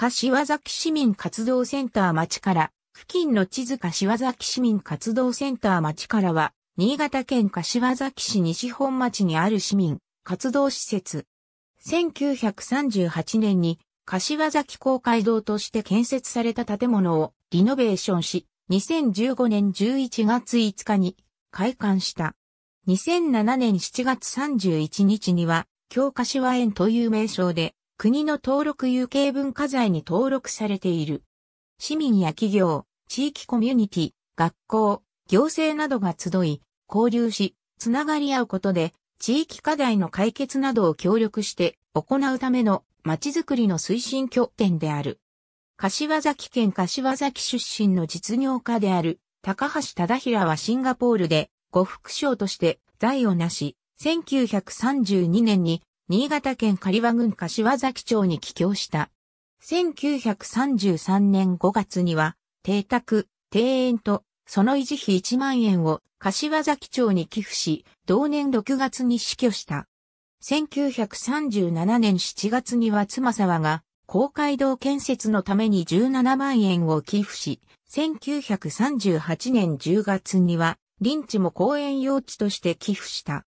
柏崎市民活動センター町から、付近の地図柏崎市民活動センター町からは、新潟県柏崎市西本町にある市民活動施設。1938年に柏崎公会堂として建設された建物をリノベーションし、2015年11月5日に開館した。2007年7月31日には、京柏園という名称で国の登録有形文化財に登録されている。市民や企業、地域コミュニティ、学校、行政などが集い、交流し、つながり合うことで、地域課題の解決などを協力して行うための街づくりの推進拠点である。柏崎県柏崎出身の実業家である高橋忠平はシンガポールで呉服商として財を成し、1932年に新潟県刈羽郡柏崎町に帰郷した。1933年5月には、邸宅、庭園と、その維持費1万円を柏崎町に寄付し、同年6月に死去した。1937年7月には妻沢が、公会堂建設のために17万円を寄付し、1938年10月には、林地も公園用地として寄付した。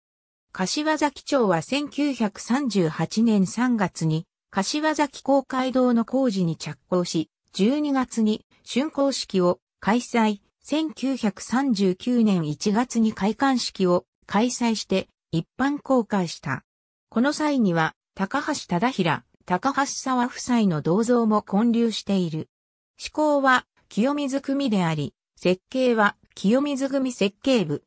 柏崎町は1938年3月に柏崎公会堂の工事に着工し、12月に竣工式を開催、1939年1月に開館式を開催して一般公開した。この際には高橋忠平、高橋沢夫妻の銅像も混流している。施工は清水組であり、設計は清水組設計部。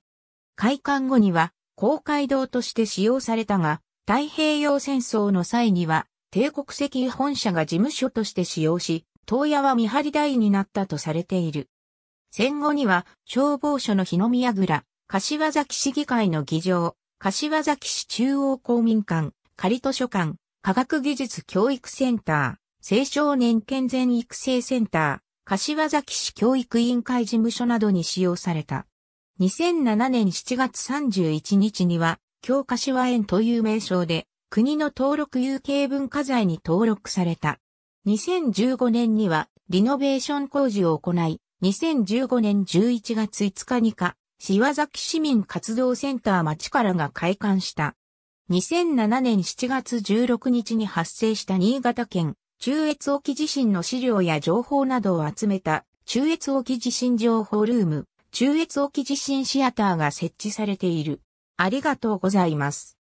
開館後には公会堂として使用されたが、太平洋戦争の際には、帝国石油本社が事務所として使用し、東屋は見張り台になったとされている。戦後には、消防署の日の宮倉、柏崎市議会の議場、柏崎市中央公民館、仮図書館、科学技術教育センター、青少年健全育成センター、柏崎市教育委員会事務所などに使用された。2007年7月31日には、京柏園という名称で、国の登録有形文化財に登録された。2015年には、リノベーション工事を行い、2015年11月5日にか、柴崎市民活動センター町からが開館した。2007年7月16日に発生した新潟県中越沖地震の資料や情報などを集めた中越沖地震情報ルーム中越沖地震シアターが設置されている。ありがとうございます。